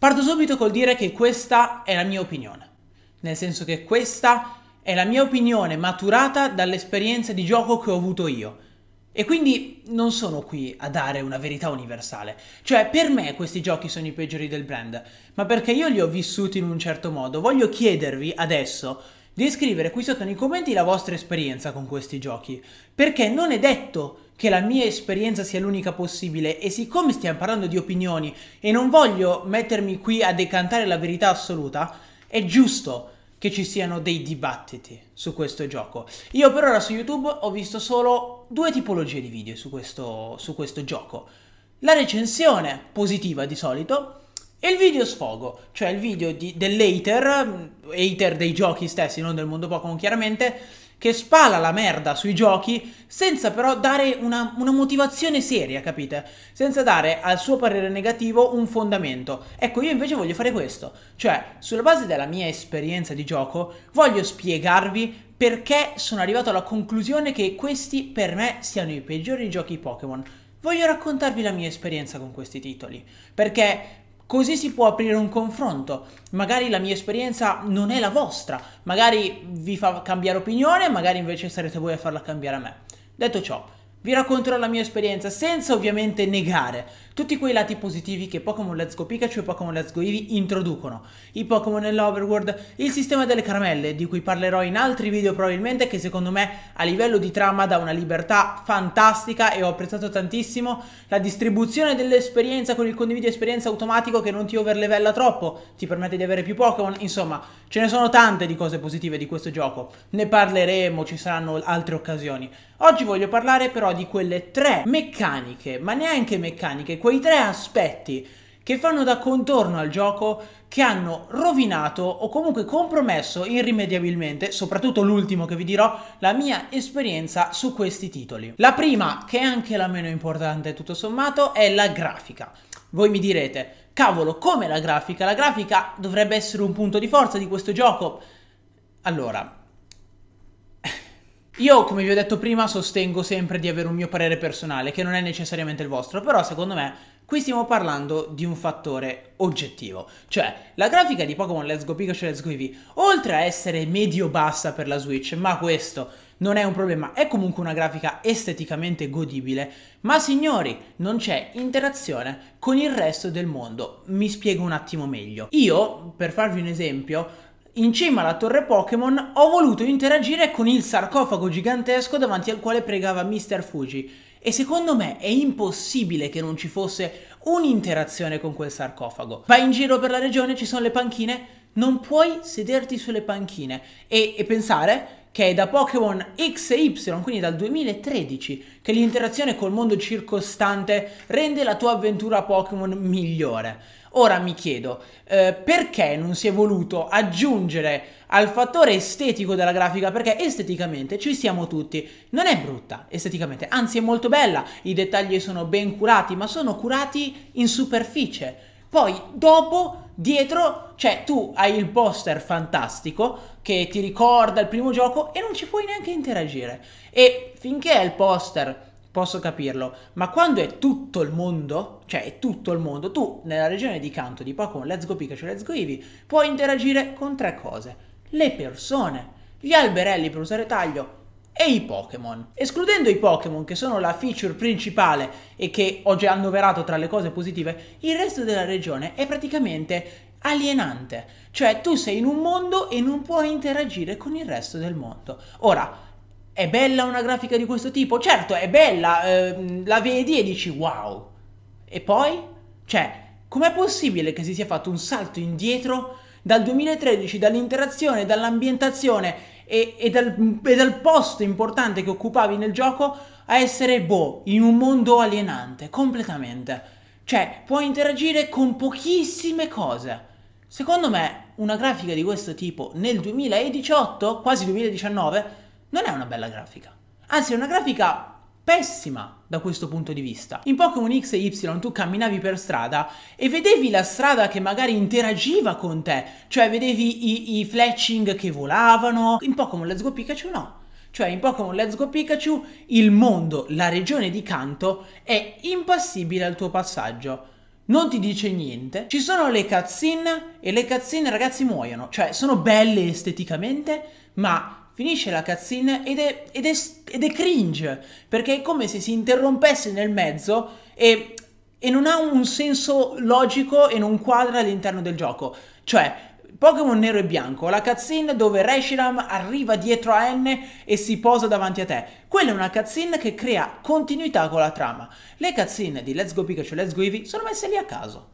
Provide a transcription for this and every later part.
Parto subito col dire che questa è la mia opinione, nel senso che questa è la mia opinione maturata dall'esperienza di gioco che ho avuto io. E quindi non sono qui a dare una verità universale. Cioè, per me questi giochi sono i peggiori del brand, ma perché io li ho vissuti in un certo modo. Voglio chiedervi adesso di scrivere qui sotto nei commenti la vostra esperienza con questi giochi, perché non è detto che la mia esperienza sia l'unica possibile e siccome stiamo parlando di opinioni e non voglio mettermi qui a decantare la verità assoluta, è giusto che ci siano dei dibattiti su questo gioco. Io per ora su YouTube ho visto solo due tipologie di video su questo, su questo gioco. La recensione positiva di solito e il video sfogo, cioè il video dell'hater, mm, hater dei giochi stessi, non del mondo Pokémon chiaramente, che spala la merda sui giochi senza però dare una, una, motivazione seria, capite? Senza dare al suo parere negativo un fondamento. Ecco, io invece voglio fare questo, cioè sulla base della mia esperienza di gioco voglio spiegarvi perché sono arrivato alla conclusione che questi per me siano i peggiori giochi Pokémon voglio raccontarvi la mia esperienza con questi titoli, perché Così si può aprire un confronto. Magari la mia esperienza non è la vostra, magari vi fa cambiare opinione, magari invece sarete voi a farla cambiare a me. Detto ciò, vi racconterò la mia esperienza senza ovviamente negare tutti quei lati positivi che Pokémon Let's Go Pikachu e Pokémon Let's Go Eevee introducono. I Pokémon nell'Overworld, il sistema delle caramelle, di cui parlerò in altri video probabilmente, che secondo me a livello di trama dà una libertà fantastica e ho apprezzato tantissimo, la distribuzione dell'esperienza con il condividi esperienza automatico che non ti overlevella troppo, ti permette di avere più Pokémon, insomma, ce ne sono tante di cose positive di questo gioco. Ne parleremo, ci saranno altre occasioni. Oggi voglio parlare però di quelle tre meccaniche, ma neanche meccaniche, quelle quei tre aspetti che fanno da contorno al gioco che hanno rovinato o comunque compromesso irrimediabilmente, soprattutto l'ultimo che vi dirò, la mia esperienza su questi titoli. La prima, che è anche la meno importante tutto sommato, è la grafica. Voi mi direte, cavolo, come la grafica? La grafica dovrebbe essere un punto di forza di questo gioco. Allora, io, come vi ho detto prima, sostengo sempre di avere un mio parere personale, che non è necessariamente il vostro, però secondo me qui stiamo parlando di un fattore oggettivo. Cioè, la grafica di Pokémon Let's Go Pikachu e Let's Go Eevee, oltre a essere medio-bassa per la Switch, ma questo non è un problema, è comunque una grafica esteticamente godibile, ma signori, non c'è interazione con il resto del mondo. Mi spiego un attimo meglio. Io, per farvi un esempio, in cima alla torre Pokémon ho voluto interagire con il sarcofago gigantesco davanti al quale pregava Mr. Fuji e secondo me è impossibile che non ci fosse un'interazione con quel sarcofago. Vai in giro per la regione, ci sono le panchine, non puoi sederti sulle panchine e, e pensare che è da Pokémon X e Y, quindi dal 2013, che l'interazione col mondo circostante rende la tua avventura Pokémon migliore. Ora mi chiedo, eh, perché non si è voluto aggiungere al fattore estetico della grafica? Perché esteticamente ci siamo tutti, non è brutta esteticamente, anzi è molto bella, i dettagli sono ben curati, ma sono curati in superficie. Poi dopo, dietro, cioè tu hai il poster fantastico che ti ricorda il primo gioco e non ci puoi neanche interagire. E finché è il poster posso capirlo, ma quando è tutto il mondo, cioè è tutto il mondo, tu nella regione di canto di Pokémon Let's Go Pikachu, Let's Go Eevee, puoi interagire con tre cose, le persone, gli alberelli per usare taglio e i Pokémon. Escludendo i Pokémon che sono la feature principale e che ho già annoverato tra le cose positive, il resto della regione è praticamente alienante, cioè tu sei in un mondo e non puoi interagire con il resto del mondo. Ora, è bella una grafica di questo tipo? Certo, è bella, ehm, la vedi e dici wow. E poi? Cioè, com'è possibile che si sia fatto un salto indietro dal 2013, dall'interazione, dall'ambientazione e, e, dal, e, dal, posto importante che occupavi nel gioco a essere boh, in un mondo alienante, completamente. Cioè, puoi interagire con pochissime cose. Secondo me, una grafica di questo tipo nel 2018, quasi 2019, non è una bella grafica. Anzi, è una grafica pessima da questo punto di vista. In Pokémon X e Y tu camminavi per strada e vedevi la strada che magari interagiva con te, cioè vedevi i, i fletching che volavano. In Pokémon Let's Go Pikachu no. Cioè in Pokémon Let's Go Pikachu il mondo, la regione di canto è impassibile al tuo passaggio. Non ti dice niente. Ci sono le cutscene e le cutscene ragazzi muoiono. Cioè sono belle esteticamente ma finisce la cutscene ed è, ed, è, ed è, cringe, perché è come se si interrompesse nel mezzo e, e non ha un senso logico e non quadra all'interno del gioco. Cioè, Pokémon nero e bianco, la cutscene dove Reshiram arriva dietro a N e si posa davanti a te. Quella è una cutscene che crea continuità con la trama. Le cutscene di Let's Go Pikachu e Let's Go Eevee sono messe lì a caso.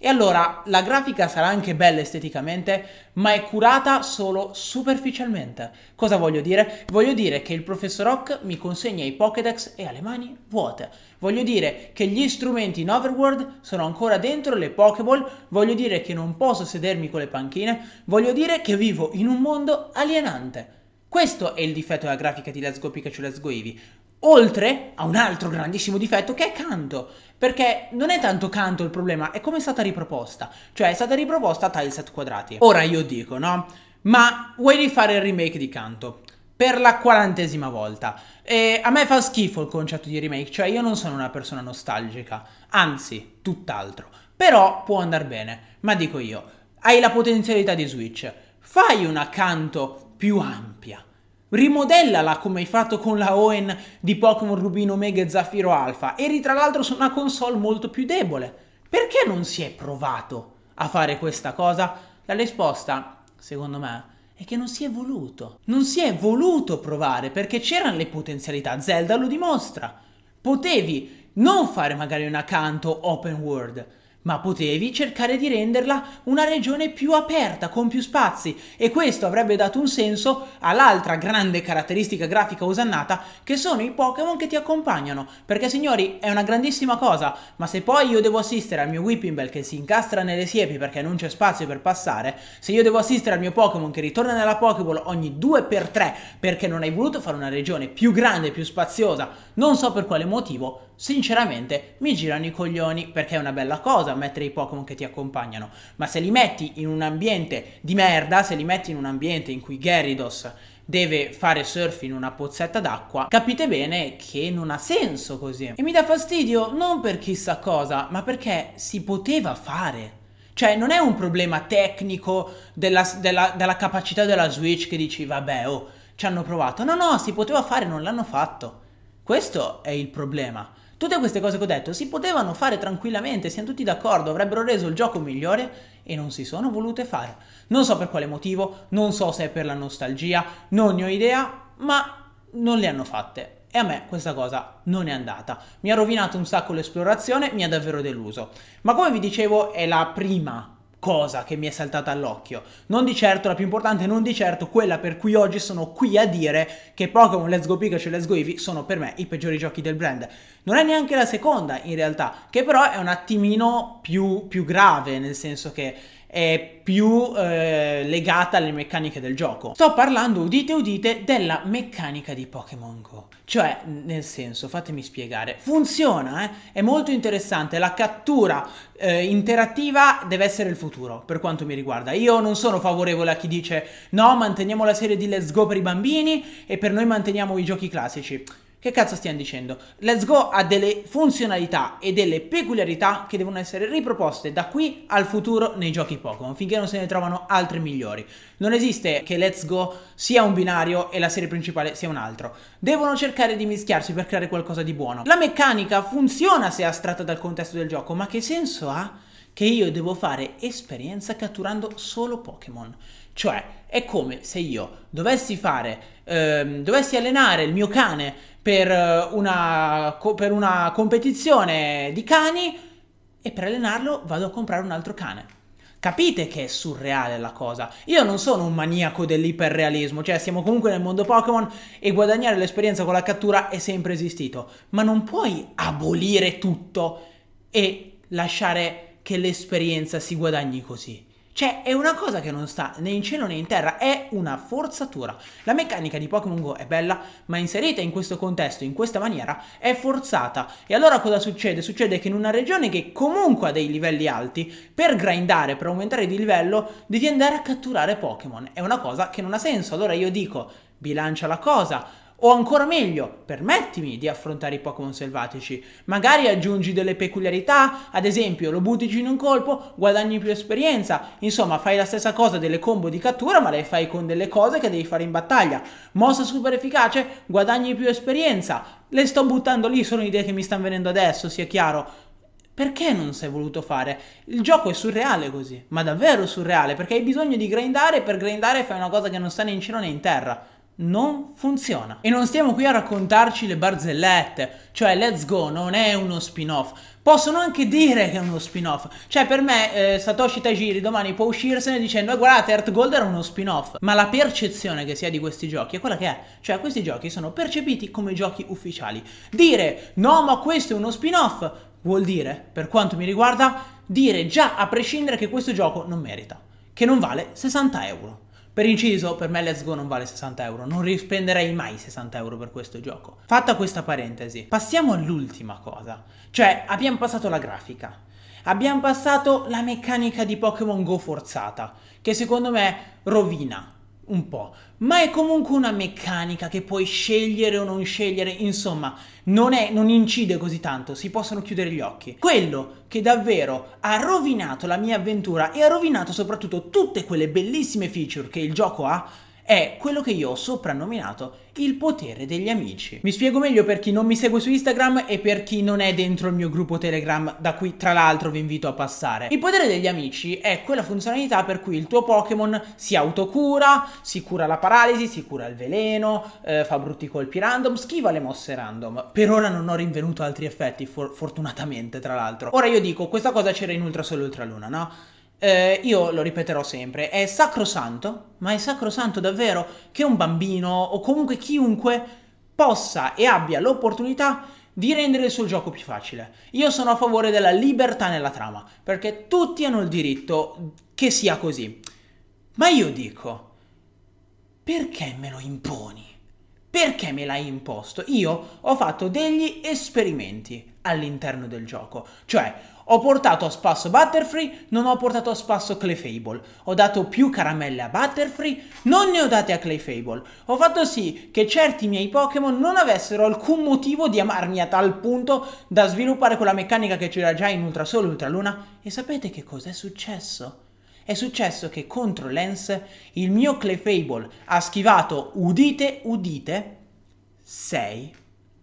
E allora la grafica sarà anche bella esteticamente, ma è curata solo superficialmente. Cosa voglio dire? Voglio dire che il professor Rock mi consegna i Pokédex e ha le mani vuote. Voglio dire che gli strumenti in Overworld sono ancora dentro le Pokéball, voglio dire che non posso sedermi con le panchine, voglio dire che vivo in un mondo alienante. Questo è il difetto della grafica di Let's Go Pikachu Let's Go Eevee. Oltre a un altro grandissimo difetto che è Canto. Perché non è tanto canto il problema, è come è stata riproposta. Cioè è stata riproposta tileset quadrati. Ora io dico, no? Ma vuoi rifare il remake di canto? per la quarantesima volta. E a me fa schifo il concetto di remake, cioè io non sono una persona nostalgica, anzi, tutt'altro. Però può andare bene, ma dico io, hai la potenzialità di Switch, fai una canto più ampia, Rimodellala come hai fatto con la Owen di Pokémon Rubino Mega e Zaffiro Alpha. Eri tra l'altro su una console molto più debole. Perché non si è provato a fare questa cosa? La risposta, secondo me, è che non si è voluto. Non si è voluto provare perché c'erano le potenzialità. Zelda lo dimostra. Potevi non fare magari un accanto open world, ma potevi cercare di renderla una regione più aperta, con più spazi, e questo avrebbe dato un senso all'altra grande caratteristica grafica osannata, che sono i Pokémon che ti accompagnano, perché signori è una grandissima cosa, ma se poi io devo assistere al mio Whippinbell che si incastra nelle siepi perché non c'è spazio per passare, se io devo assistere al mio Pokémon che ritorna nella Pokéball ogni 2x3 perché non hai voluto fare una regione più grande, più spaziosa, non so per quale motivo, sinceramente mi girano i coglioni perché è una bella cosa mettere i Pokémon che ti accompagnano, ma se li metti in un ambiente di merda, se li metti in un ambiente in cui Gyarados deve fare surf in una pozzetta d'acqua, capite bene che non ha senso così. E mi dà fastidio non per chissà cosa, ma perché si poteva fare. Cioè, non è un problema tecnico della, della, della capacità della Switch che dici, vabbè, oh, ci hanno provato. No, no, si poteva fare, non l'hanno fatto. Questo è il problema. Tutte queste cose che ho detto si potevano fare tranquillamente, siamo tutti d'accordo, avrebbero reso il gioco migliore e non si sono volute fare. Non so per quale motivo, non so se è per la nostalgia, non ne ho idea, ma non le hanno fatte. E a me questa cosa non è andata. Mi ha rovinato un sacco l'esplorazione, mi ha davvero deluso. Ma come vi dicevo è la prima cosa che mi è saltata all'occhio. Non di certo la più importante, non di certo quella per cui oggi sono qui a dire che Pokémon Let's Go Pikachu e Let's Go Eevee sono per me i peggiori giochi del brand. Non è neanche la seconda in realtà, che però è un attimino più, più grave, nel senso che è più eh, legata alle meccaniche del gioco. Sto parlando, udite udite, della meccanica di Pokémon Go. Cioè, nel senso, fatemi spiegare, funziona, eh? è molto interessante, la cattura eh, interattiva deve essere il futuro, per quanto mi riguarda. Io non sono favorevole a chi dice no, manteniamo la serie di Let's Go per i bambini e per noi manteniamo i giochi classici. Che cazzo stiamo dicendo? Let's Go ha delle funzionalità e delle peculiarità che devono essere riproposte da qui al futuro nei giochi Pokémon, finché non se ne trovano altre migliori. Non esiste che Let's Go sia un binario e la serie principale sia un altro. Devono cercare di mischiarsi per creare qualcosa di buono. La meccanica funziona se è astratta dal contesto del gioco, ma che senso ha? che io devo fare esperienza catturando solo Pokémon. Cioè, è come se io dovessi fare, ehm, dovessi allenare il mio cane per eh, una, per una competizione di cani e per allenarlo vado a comprare un altro cane. Capite che è surreale la cosa. Io non sono un maniaco dell'iperrealismo, cioè siamo comunque nel mondo Pokémon e guadagnare l'esperienza con la cattura è sempre esistito, ma non puoi abolire tutto e lasciare che l'esperienza si guadagni così. Cioè, è una cosa che non sta né in cielo né in terra, è una forzatura. La meccanica di Pokémon Go è bella, ma inserita in questo contesto, in questa maniera, è forzata. E allora cosa succede? Succede che in una regione che comunque ha dei livelli alti, per grindare, per aumentare di livello, devi andare a catturare Pokémon. È una cosa che non ha senso. Allora io dico, bilancia la cosa o ancora meglio, permettimi di affrontare i Pokémon selvatici. Magari aggiungi delle peculiarità, ad esempio lo buttici in un colpo, guadagni più esperienza. Insomma, fai la stessa cosa delle combo di cattura, ma le fai con delle cose che devi fare in battaglia. Mossa super efficace, guadagni più esperienza. Le sto buttando lì, sono idee che mi stanno venendo adesso, sia chiaro. Perché non si voluto fare? Il gioco è surreale così, ma davvero surreale, perché hai bisogno di grindare e per grindare fai una cosa che non sta né in cielo né in terra non funziona. E non stiamo qui a raccontarci le barzellette, cioè Let's Go non è uno spin-off. Possono anche dire che è uno spin-off. Cioè per me eh, Satoshi Tajiri domani può uscirsene dicendo eh, guardate Earth Gold era uno spin-off. Ma la percezione che si ha di questi giochi è quella che è. Cioè questi giochi sono percepiti come giochi ufficiali. Dire no ma questo è uno spin-off vuol dire, per quanto mi riguarda, dire già a prescindere che questo gioco non merita. Che non vale 60 euro. Per inciso, per me Let's Go non vale 60 euro, non rispenderei mai 60 euro per questo gioco. Fatta questa parentesi, passiamo all'ultima cosa, cioè abbiamo passato la grafica, abbiamo passato la meccanica di Pokémon Go forzata, che secondo me rovina un po', ma è comunque una meccanica che puoi scegliere o non scegliere, insomma, non, è, non incide così tanto, si possono chiudere gli occhi. Quello che davvero ha rovinato la mia avventura e ha rovinato soprattutto tutte quelle bellissime feature che il gioco ha, è quello che io ho soprannominato il potere degli amici. Mi spiego meglio per chi non mi segue su Instagram e per chi non è dentro il mio gruppo Telegram, da cui tra l'altro vi invito a passare. Il potere degli amici è quella funzionalità per cui il tuo Pokémon si autocura, si cura la paralisi, si cura il veleno, eh, fa brutti colpi random, schiva le mosse random. Per ora non ho rinvenuto altri effetti, for fortunatamente tra l'altro. Ora io dico, questa cosa c'era in Ultra e Ultra Luna, no? Eh, io lo ripeterò sempre, è sacrosanto, ma è sacrosanto davvero che un bambino o comunque chiunque possa e abbia l'opportunità di rendere il suo gioco più facile. Io sono a favore della libertà nella trama, perché tutti hanno il diritto che sia così. Ma io dico, perché me lo imponi? Perché me l'hai imposto? Io ho fatto degli esperimenti all'interno del gioco, cioè ho portato a spasso Butterfree, non ho portato a spasso Clefable. Ho dato più caramelle a Butterfree, non ne ho date a Clefable. Ho fatto sì che certi miei Pokémon non avessero alcun motivo di amarmi a tal punto da sviluppare quella meccanica che c'era già in Ultra Sole, Ultra Luna. E sapete che cosa è successo? È successo che contro Lens il mio Clefable ha schivato, udite, udite, 6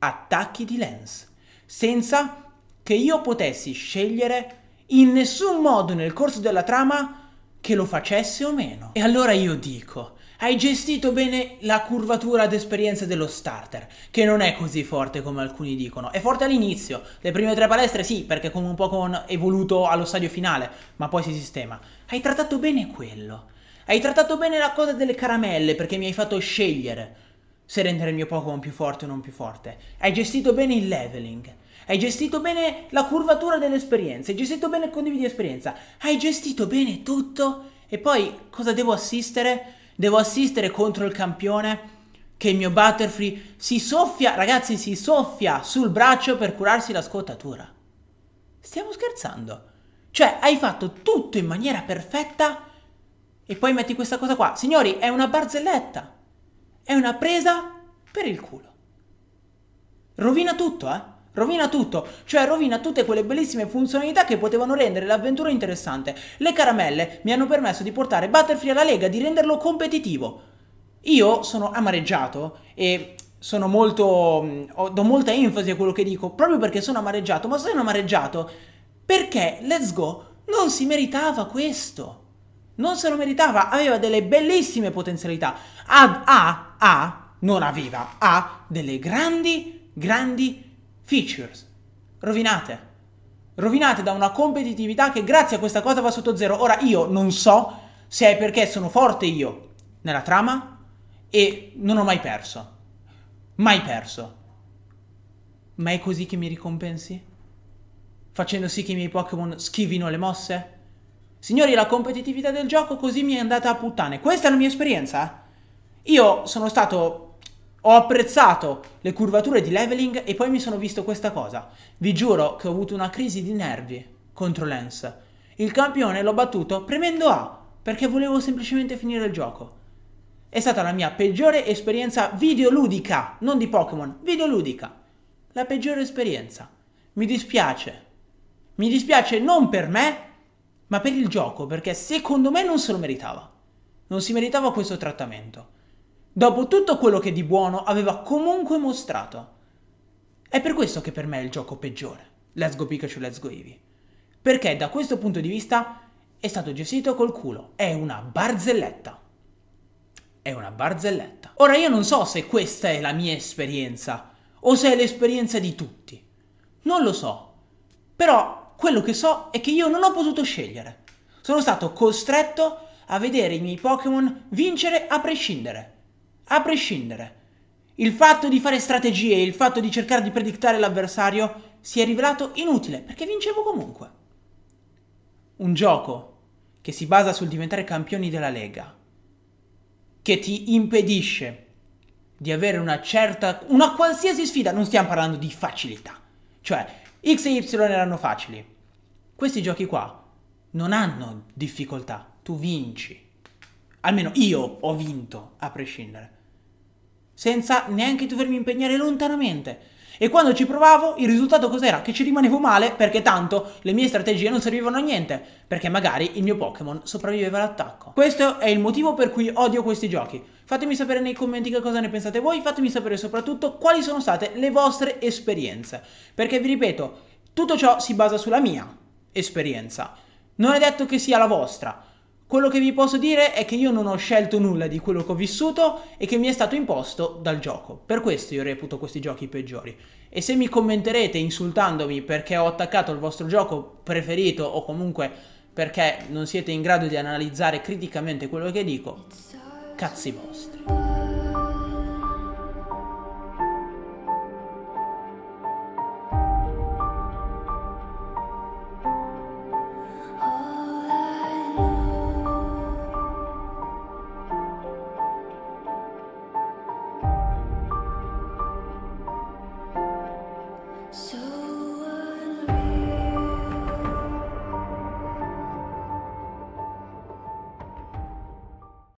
attacchi di Lens. Senza che io potessi scegliere in nessun modo nel corso della trama che lo facesse o meno. E allora io dico, hai gestito bene la curvatura d'esperienza dello starter, che non è così forte come alcuni dicono. È forte all'inizio, le prime tre palestre sì, perché come un po' con evoluto allo stadio finale, ma poi si sistema. Hai trattato bene quello. Hai trattato bene la cosa delle caramelle, perché mi hai fatto scegliere se rendere il mio Pokémon più forte o non più forte. Hai gestito bene il leveling hai gestito bene la curvatura dell'esperienza, hai gestito bene il condividi esperienza, hai gestito bene tutto e poi cosa devo assistere? Devo assistere contro il campione che il mio Butterfree si soffia, ragazzi, si soffia sul braccio per curarsi la scottatura. Stiamo scherzando. Cioè, hai fatto tutto in maniera perfetta e poi metti questa cosa qua. Signori, è una barzelletta. È una presa per il culo. Rovina tutto, eh? Rovina tutto, cioè rovina tutte quelle bellissime funzionalità che potevano rendere l'avventura interessante. Le caramelle mi hanno permesso di portare Battlefield alla Lega, di renderlo competitivo. Io sono amareggiato e sono molto... Mm, do molta enfasi a quello che dico, proprio perché sono amareggiato, ma sono amareggiato perché Let's Go non si meritava questo. Non se lo meritava, aveva delle bellissime potenzialità. Ha, ha, ha, non aveva, ha delle grandi, grandi potenzialità features rovinate. Rovinate da una competitività che grazie a questa cosa va sotto zero. Ora io non so se è perché sono forte io nella trama e non ho mai perso. Mai perso. Ma è così che mi ricompensi? Facendo sì che i miei Pokémon schivino le mosse? Signori, la competitività del gioco così mi è andata a puttane. Questa è la mia esperienza. Io sono stato ho apprezzato le curvature di leveling e poi mi sono visto questa cosa. Vi giuro che ho avuto una crisi di nervi contro Lens. Il campione l'ho battuto premendo A perché volevo semplicemente finire il gioco. È stata la mia peggiore esperienza videoludica, non di Pokémon, videoludica. La peggiore esperienza. Mi dispiace. Mi dispiace non per me, ma per il gioco, perché secondo me non se lo meritava. Non si meritava questo trattamento dopo tutto quello che di buono aveva comunque mostrato. È per questo che per me è il gioco peggiore, Let's Go Pikachu, Let's Go Eevee. Perché da questo punto di vista è stato gestito col culo, è una barzelletta. È una barzelletta. Ora io non so se questa è la mia esperienza o se è l'esperienza di tutti. Non lo so. Però quello che so è che io non ho potuto scegliere. Sono stato costretto a vedere i miei Pokémon vincere a prescindere a prescindere. Il fatto di fare strategie, il fatto di cercare di predictare l'avversario si è rivelato inutile perché vincevo comunque. Un gioco che si basa sul diventare campioni della Lega, che ti impedisce di avere una certa, una qualsiasi sfida, non stiamo parlando di facilità, cioè X e Y erano facili. Questi giochi qua non hanno difficoltà, tu vinci. Almeno io ho vinto, a prescindere senza neanche dovermi impegnare lontanamente. E quando ci provavo, il risultato cos'era? Che ci rimanevo male perché tanto le mie strategie non servivano a niente, perché magari il mio Pokémon sopravviveva all'attacco. Questo è il motivo per cui odio questi giochi. Fatemi sapere nei commenti che cosa ne pensate voi, fatemi sapere soprattutto quali sono state le vostre esperienze, perché vi ripeto, tutto ciò si basa sulla mia esperienza. Non è detto che sia la vostra, quello che vi posso dire è che io non ho scelto nulla di quello che ho vissuto e che mi è stato imposto dal gioco. Per questo io reputo questi giochi peggiori. E se mi commenterete insultandomi perché ho attaccato il vostro gioco preferito o comunque perché non siete in grado di analizzare criticamente quello che dico, cazzi vostri.